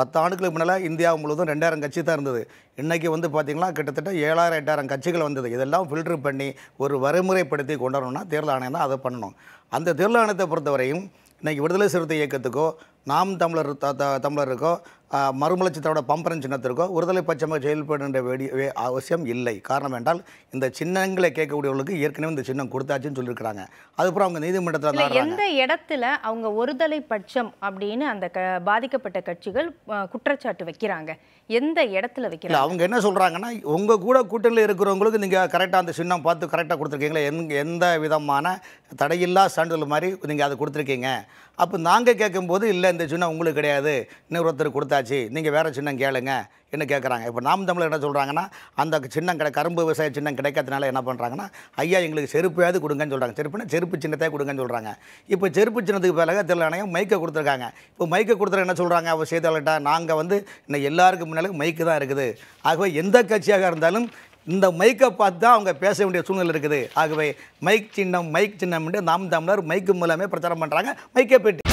பத்து ஆண்டுகளுக்கு முன்னால் இந்தியா முழுவதும் ரெண்டாயிரம் கட்சி தான் இருந்தது இன்றைக்கி வந்து பார்த்திங்கன்னா கிட்டத்தட்ட ஏழாயிரம் எட்டாயிரம் கட்சிகள் வந்தது இதெல்லாம் ஃபில்டர் பண்ணி ஒரு வரைமுறைப்படுத்தி கொண்டு வரணும்னா தேர்தல் ஆணையம் தான் அதை பண்ணணும் அந்த தேர்தல் ஆணையத்தை பொறுத்தவரையும் இன்றைக்கி விடுதலை சிறுத்தை இயக்கத்துக்கோ நாம் தமிழர் த தமிழருக்கோ மறுமலர்ச்சி திராவிட பம்பரன் சின்னத்திற்கோ ஒருதலை பட்சமாக செயல்படுகின்ற வேண்டிய அவசியம் இல்லை காரணம் என்றால் இந்த சின்னங்களை கேட்கக்கூடியவர்களுக்கு ஏற்கனவே இந்த சின்னம் கொடுத்தாச்சுன்னு சொல்லியிருக்கிறாங்க அதுக்கப்புறம் அவங்க நீதிமன்றத்தில் எந்த இடத்துல அவங்க ஒருதலை பட்சம் அப்படின்னு அந்த க பாதிக்கப்பட்ட கட்சிகள் குற்றச்சாட்டு வைக்கிறாங்க எந்த இடத்துல வைக்கிறாங்க அவங்க என்ன சொல்கிறாங்கன்னா உங்கள் கூட கூட்டணியில் இருக்கிறவங்களுக்கு நீங்கள் கரெக்டாக அந்த சின்னம் பார்த்து கரெக்டாக கொடுத்துருக்கீங்களா எந் எந்த விதமான தடையில்லா சான்றிதழ் மாதிரி நீங்கள் அதை கொடுத்துருக்கீங்க அப்போ நாங்கள் கேட்கும்போது இல்லை இந்த சின்னம் உங்களுக்கு கிடையாது இன்னொருத்தர் கொடுத்தாச்சு நீங்கள் வேறு சின்னம் கேளுங்க என்ன கேட்குறாங்க இப்போ நாம் தமிழர் என்ன சொல்கிறாங்கன்னா அந்த சின்னம் கிடை கரும்பு விவசாய சின்னம் கிடைக்காதனால என்ன பண்ணுறாங்கன்னா ஐயா எங்களுக்கு செருப்பையாவது கொடுங்கன்னு சொல்கிறாங்க செருப்புனா செருப்பு சின்னத்தை கொடுங்கன்னு சொல்கிறாங்க இப்போ செருப்பு சின்னத்துக்கு பிறகு திருநாணையம் மைக்கை கொடுத்துருக்காங்க இப்போ மைக்கை கொடுத்துற என்ன சொல்கிறாங்க அவர் செய்தியாளர்கிட்ட நாங்கள் வந்து இன்னும் எல்லாருக்கும் முன்னாலும் மைக்கு தான் இருக்குது ஆகவே எந்த கட்சியாக இருந்தாலும் இந்த மைக்கை பார்த்து தான் அவங்க பேச வேண்டிய சூழ்நிலை இருக்குது ஆகவே மைக் சின்னம் மைக் சின்னம் என்று நாம் தமிழர் மைக்கு மூலமே பிரச்சாரம் பண்ணுறாங்க மைக்கை பெட்டி